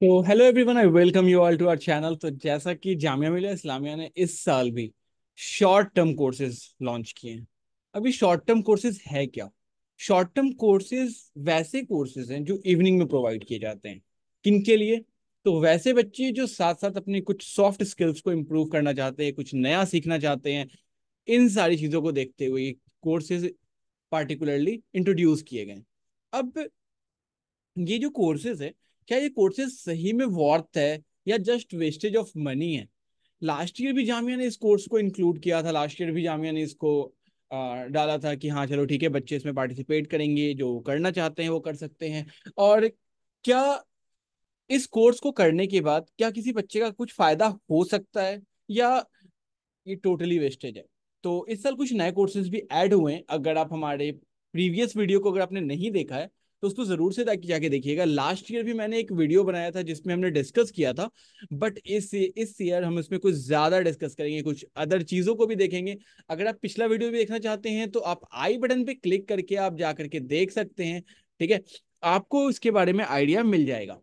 तो hello everyone I welcome you all to our channel तो जैसा कि जामिया मिलिया इस्लामिया ने इस साल भी शॉर्ट टर्म कोर्सेज लॉन्च किए हैं अभी शॉर्ट टर्म कोर्सेज है क्या शॉर्ट टर्म कोर्सेज वैसे कोर्सेज हैं जो इवनिंग में प्रोवाइड किए जाते हैं किन के लिए तो वैसे बच्चे जो साथ साथ अपने कुछ सॉफ्ट स्किल्स को इम्प्रूव करना चाहते हैं कुछ नया सीखना चाहते हैं इन सारी चीज़ों को देखते हुए ये कोर्सेज पार्टिकुलरली इंट्रोड्यूस किए गए अब ये जो कोर्सेज है क्या ये कोर्सेज सही में वर्थ है या जस्ट वेस्टेज ऑफ मनी है लास्ट ईयर भी जामिया ने इस कोर्स को इंक्लूड किया था लास्ट ईयर भी जामिया ने इसको डाला था कि हाँ चलो ठीक है बच्चे इसमें पार्टिसिपेट करेंगे जो करना चाहते हैं वो कर सकते हैं और क्या इस कोर्स को करने के बाद क्या किसी बच्चे का कुछ फायदा हो सकता है या ये टोटली वेस्टेज है तो इस साल कुछ नए कोर्सेज भी ऐड हुए हैं अगर आप हमारे प्रीवियस वीडियो को अगर आपने नहीं देखा है तो उसको जरूर से जाके देखिएगा लास्ट ईयर भी मैंने एक वीडियो बनाया था जिसमें हमने डिस्कस किया था बट इस इस ईयर हम इसमें कुछ ज्यादा डिस्कस करेंगे कुछ अदर चीजों को भी देखेंगे अगर आप पिछला वीडियो भी देखना चाहते हैं तो आप आई बटन पे क्लिक करके आप जा करके देख सकते हैं ठीक है आपको इसके बारे में आइडिया मिल जाएगा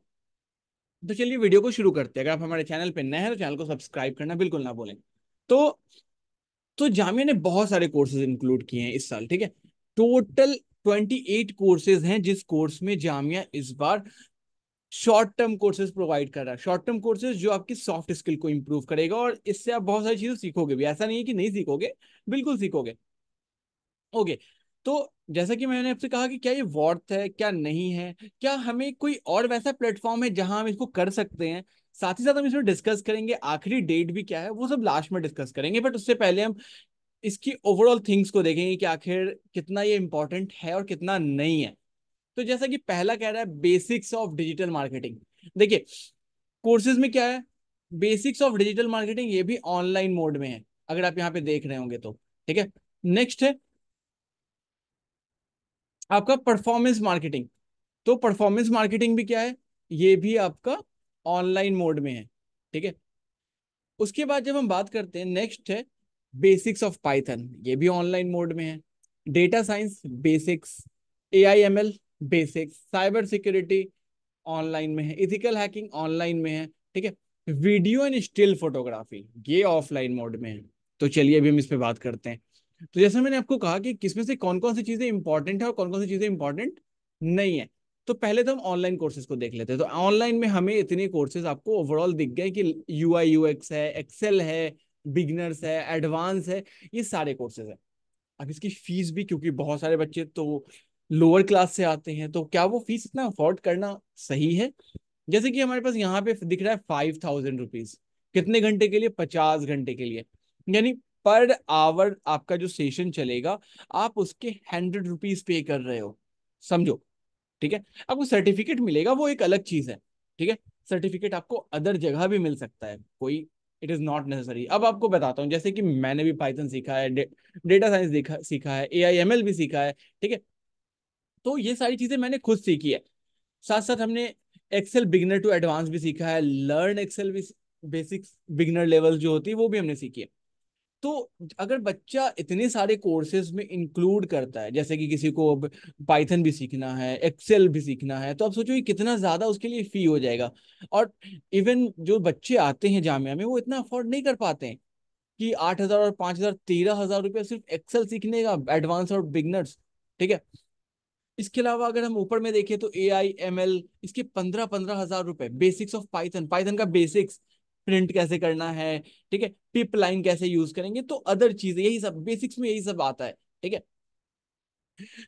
तो चलिए वीडियो को शुरू करते हैं अगर आप हमारे चैनल पर नए हैं तो चैनल को सब्सक्राइब करना बिल्कुल ना भूलें तो तो जामिया ने बहुत सारे कोर्सेज इंक्लूड किए हैं इस साल ठीक है टोटल ट्वेंटी एट कोर्सेज हैं जिस कोर्स में जामिया इस बार शॉर्ट टर्म कोर्सेज प्रोवाइड कर रहा है शॉर्ट टर्म कोर्सेज जो आपकी सॉफ्ट स्किल को इम्प्रूव करेगा और इससे आप बहुत सारी चीजें सीखोगे भी ऐसा नहीं है कि नहीं सीखोगे बिल्कुल सीखोगे ओके तो जैसा कि मैंने आपसे कहा कि क्या ये वर्थ है क्या नहीं है क्या हमें कोई और वैसा प्लेटफॉर्म है जहां हम इसको कर सकते हैं साथ ही साथ हम इसमें डिस्कस करेंगे आखिरी डेट भी क्या है वो सब लास्ट में डिस्कस करेंगे बट उससे पहले हम इसकी ओवरऑल थिंग्स को देखेंगे कि आखिर कितना ये इंपॉर्टेंट है और कितना नहीं है तो जैसा कि पहला कह रहा है बेसिक्स ऑफ डिजिटल मार्केटिंग देखिए कोर्सेज में क्या है बेसिक्स ऑफ डिजिटल मार्केटिंग ये भी ऑनलाइन मोड में है अगर आप यहाँ पे देख रहे होंगे तो ठीक है नेक्स्ट है आपका परफॉर्मेंस मार्केटिंग तो परफॉर्मेंस मार्केटिंग भी क्या है ये भी आपका ऑनलाइन मोड में है ठीक है उसके बाद जब हम बात करते हैं नेक्स्ट है बेसिक्स ऑफ पाइथन ये भी ऑनलाइन मोड में है data science basics A I M L basics cyber security online में है इथिकल हैकिंग ऑनलाइन में है ठीक है वीडियो एंड स्टिल फोटोग्राफी ये ऑफलाइन मोड में है तो चलिए अभी हम इस पर बात करते हैं तो जैसे मैंने आपको कहा कि किसमें से कौन कौन सी चीजें इंपॉर्टेंट है और कौन कौन सी चीजें इंपॉर्टेंट नहीं है तो पहले तो हम ऑनलाइन कोर्सेज को देख लेते हैं तो ऑनलाइन में हमें इतने कोर्सेज आपको ओवरऑल दिख गए कि यू आई यू एक्स है एक्सेल है बिगनर्स है एडवांस है ये सारे कोर्सेज हैं अब इसकी फीस भी क्योंकि बहुत सारे बच्चे तो लोअर क्लास से आते हैं तो क्या वो फीस इतना अफोर्ड करना सही है जैसे कि हमारे पास यहाँ पे दिख रहा है फाइव थाउजेंड रुपीज कितने घंटे के लिए पचास घंटे के लिए यानी पर आवर आपका जो सेशन चलेगा आप उसके हंड्रेड रुपीज पे कर रहे हो समझो ठीक है आपको सर्टिफिकेट मिलेगा वो एक अलग चीज है ठीक है सर्टिफिकेट आपको अदर जगह भी मिल सकता है कोई इट इज नॉट नेसेसरी अब आपको बताता हूँ जैसे कि मैंने भी पाइथन सीखा है डेटा साइंस सीखा है ए आई एम एल भी सीखा है ठीक है तो ये सारी चीजें मैंने खुद सीखी है साथ साथ हमने एक्सेल बिगनर टू एडवांस भी सीखा है लर्न एक्सेल भी बेसिक्स बिगनर लेवल जो होती है वो भी हमने सीखी है तो अगर बच्चा इतने सारे कोर्सेज में इंक्लूड करता है जैसे कि किसी को पाइथन भी सीखना है एक्सेल भी सीखना है तो आप सोचो ये कितना ज़्यादा उसके लिए फ़ी हो जाएगा और इवन जो बच्चे आते हैं जामिया में वो इतना अफोर्ड नहीं कर पाते हैं कि आठ हज़ार और पांच हज़ार तेरह हज़ार रुपया सिर्फ एक्सेल सीखने का एडवांस और बिगनर्स ठीक है इसके अलावा अगर हम ऊपर में देखें तो ए आई एम एल इसके पंद्रह पंद्रह हज़ार रुपए बेसिक्स ऑफ पाइथन पाइथन का बेसिक्स प्रिंट कैसे करना है ठीक है पिप लाइन कैसे यूज करेंगे तो अदर चीजें यही सब बेसिक्स में यही सब आता है ठीक है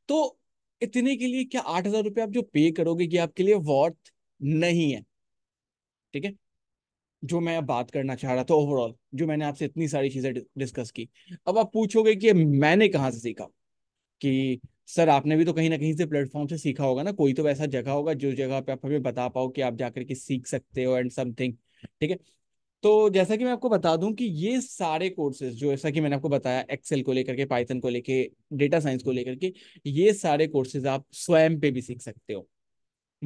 तो इतने के लिए क्या आठ हजार रुपये आप जो पे करोगे कि आपके लिए वॉर्थ नहीं है ठीक है जो मैं बात करना चाह रहा था ओवरऑल जो मैंने आपसे इतनी सारी चीजें डिस्कस की अब आप पूछोगे कि मैंने कहाँ से सीखा कि सर आपने भी तो कहीं ना कहीं से प्लेटफॉर्म से सीखा होगा ना कोई तो ऐसा जगह होगा जो जगह पे आप हमें बता पाओ कि आप जाकर के सीख सकते हो एंड समथिंग ठीक है तो जैसा कि मैं आपको बता दूं कि ये सारे कोर्सेज जो जैसा कि मैंने आपको बताया एक्सेल को लेकर के पाइथन को लेके डेटा साइंस को लेकर के ये सारे कोर्सेज आप स्वयं पे भी सीख सकते हो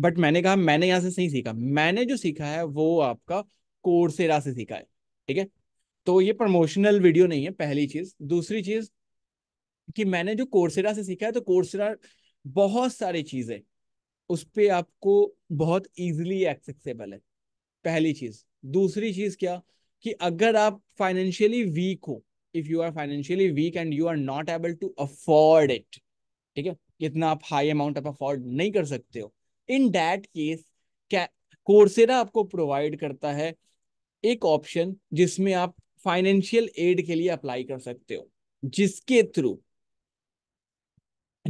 बट मैंने कहा मैंने यहाँ से सही सीखा मैंने जो सीखा है वो आपका कोर्सेरा से सीखा है ठीक है तो ये प्रमोशनल वीडियो नहीं है पहली चीज दूसरी चीज कि मैंने जो कोर्सेरा से सीखा है तो कोर्सेरा बहुत सारी चीजें उस पर आपको बहुत ईजिली एक्सेसिबल है पहली चीज दूसरी चीज क्या कि अगर आप फाइनेंशियली वीक हो if you are financially weak and you are not able to afford it ठीक है इतना आप हाई अमाउंट आप अफोर्ड नहीं कर सकते हो इन डैट केस कोर्सेरा आपको प्रोवाइड करता है एक ऑप्शन जिसमें आप फाइनेंशियल एड के लिए अप्लाई कर सकते हो जिसके थ्रू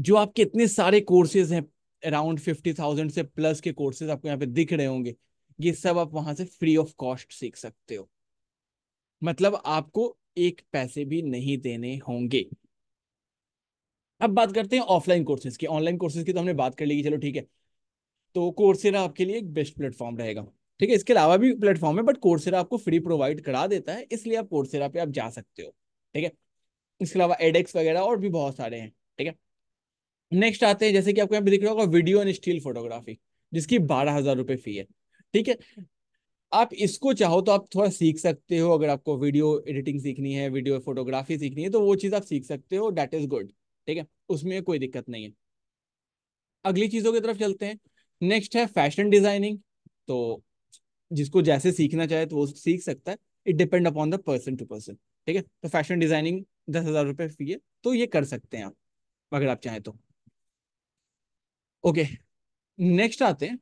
जो आपके इतने सारे कोर्सेज हैं अराउंड फिफ्टी थाउजेंड से प्लस के कोर्सेज आपको यहाँ पे दिख रहे होंगे ये सब आप वहां से फ्री ऑफ कॉस्ट सीख सकते हो मतलब आपको एक पैसे भी नहीं देने होंगे अब बात करते हैं ऑफलाइन कोर्सेज की ऑनलाइन कोर्सेज की तो हमने बात कर ली चलो ठीक है तो कोर्सेरा आपके लिए एक बेस्ट प्लेटफॉर्म रहेगा ठीक है इसके अलावा भी प्लेटफॉर्म है बट कोर्सेरा आपको फ्री प्रोवाइड करा देता है इसलिए आप कोर्सेरा पे आप जा सकते हो ठीक है इसके अलावा एडेक्स वगैरह और भी बहुत सारे हैं ठीक है नेक्स्ट आते हैं जैसे कि आपको यहाँ पे दिख रहा होगा वीडियो एंड स्टील फोटोग्राफी जिसकी बारह हजार रुपये फी है ठीक है आप इसको चाहो तो आप थोड़ा सीख सकते हो अगर आपको वीडियो एडिटिंग सीखनी है वीडियो फोटोग्राफी सीखनी है तो वो चीज़ आप सीख सकते हो डेट इज गुड ठीक है उसमें कोई दिक्कत नहीं है अगली चीज़ों की तरफ चलते हैं नेक्स्ट है फैशन डिजाइनिंग तो जिसको जैसे सीखना चाहे तो वो सीख सकता है it depend upon the person to person ठीक है तो फैशन डिजाइनिंग दस हज़ार रुपए फी है तो ये कर सकते हैं आप अगर आप चाहें तो ओके नेक्स्ट आते हैं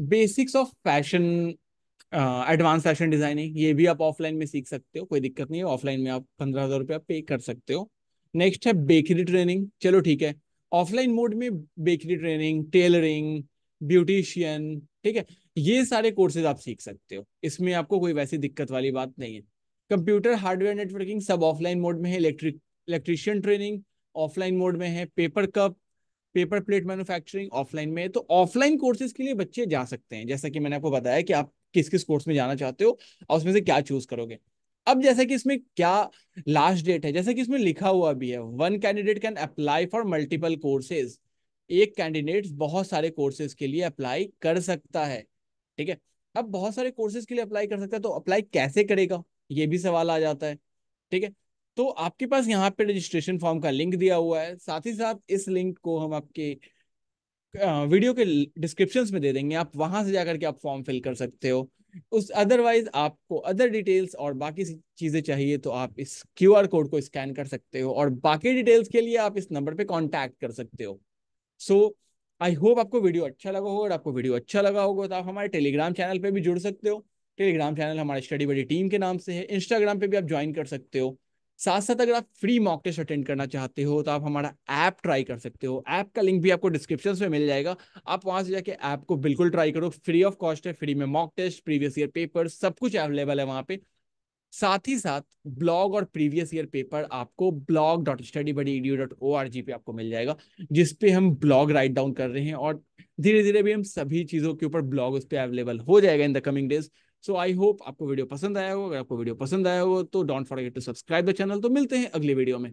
basics of fashion advance fashion designing ये भी आप ऑफलाइन में सीख सकते हो कोई दिक्कत नहीं है ऑफलाइन में आप पंद्रह हजार रुपया पे कर सकते हो नेक्स्ट है बेकरी ट्रेनिंग चलो ठीक है ऑफलाइन मोड में बेकरी ट्रेनिंग टेलरिंग ब्यूटिशियन ठीक है ये सारे कोर्सेज आप सीख सकते हो इसमें आपको कोई वैसी दिक्कत वाली बात नहीं है कंप्यूटर हार्डवेयर नेटवर्किंग सब ऑफलाइन मोड में है electric electrician training offline mode में है paper cup paper plate manufacturing offline में तो ऑफलाइन कोर्सेज के लिए बच्चे जा सकते हैं जैसा कि मैंने आपको बताया कि आप किस किस कोर्स में जाना चाहते हो और उसमें से क्या चूज करोगे अब जैसा कि इसमें क्या लास्ट डेट है जैसा कि इसमें लिखा हुआ भी है one candidate can apply for multiple courses एक कैंडिडेट बहुत सारे कोर्सेज के लिए अप्लाई कर सकता है ठीक है अब बहुत सारे कोर्सेज के लिए अप्लाई कर सकता है तो अप्लाई कैसे करेगा ये भी सवाल आ जाता है ठीक है तो आपके पास यहाँ पे रजिस्ट्रेशन फॉर्म का लिंक दिया हुआ है साथ ही साथ इस लिंक को हम आपके वीडियो के डिस्क्रिप्शन में दे देंगे आप वहां से जाकर के आप फॉर्म फिल कर सकते हो उस अदरवाइज आपको अदर डिटेल्स और बाकी चीजें चाहिए तो आप इस क्यू आर कोड को स्कैन कर सकते हो और बाकी डिटेल्स के लिए आप इस नंबर पे कांटेक्ट कर सकते हो सो आई होप आपको वीडियो अच्छा लगा होगा और आपको वीडियो अच्छा लगा होगा तो आप हमारे टेलीग्राम चैनल पर भी जुड़ सकते हो टेलीग्राम चैनल हमारे स्टडी बड़ी टीम के नाम से है इंस्टाग्राम पे भी आप ज्वाइन कर सकते हो साथ साथ अगर आप फ्री मॉक टेस्ट अटेंड करना चाहते हो तो आप हमारा ऐप ट्राई कर सकते हो ऐप का लिंक भी आपको डिस्क्रिप्शन में मिल जाएगा आप वहां से जाके ऐप को बिल्कुल ट्राई करो फ्री ऑफ कॉस्ट है फ्री में mock test previous year paper सब कुछ अवेलेबल है वहाँ पे साथ ही साथ ब्लॉग और प्रीवियस ईयर पेपर आपको blog dot study buddy edu dot O R G पे आपको मिल जाएगा जिस पे हम ब्लॉग राइट डाउन कर रहे हैं और धीरे धीरे भी हम सभी चीज़ों के ऊपर ब्लॉग उस पर अवेलेबल हो जाएगा in the coming days so I hope आपको वीडियो पसंद आया होगा अगर आपको वीडियो पसंद आया हो तो don't forget to subscribe the channel तो मिलते हैं अगले वीडियो में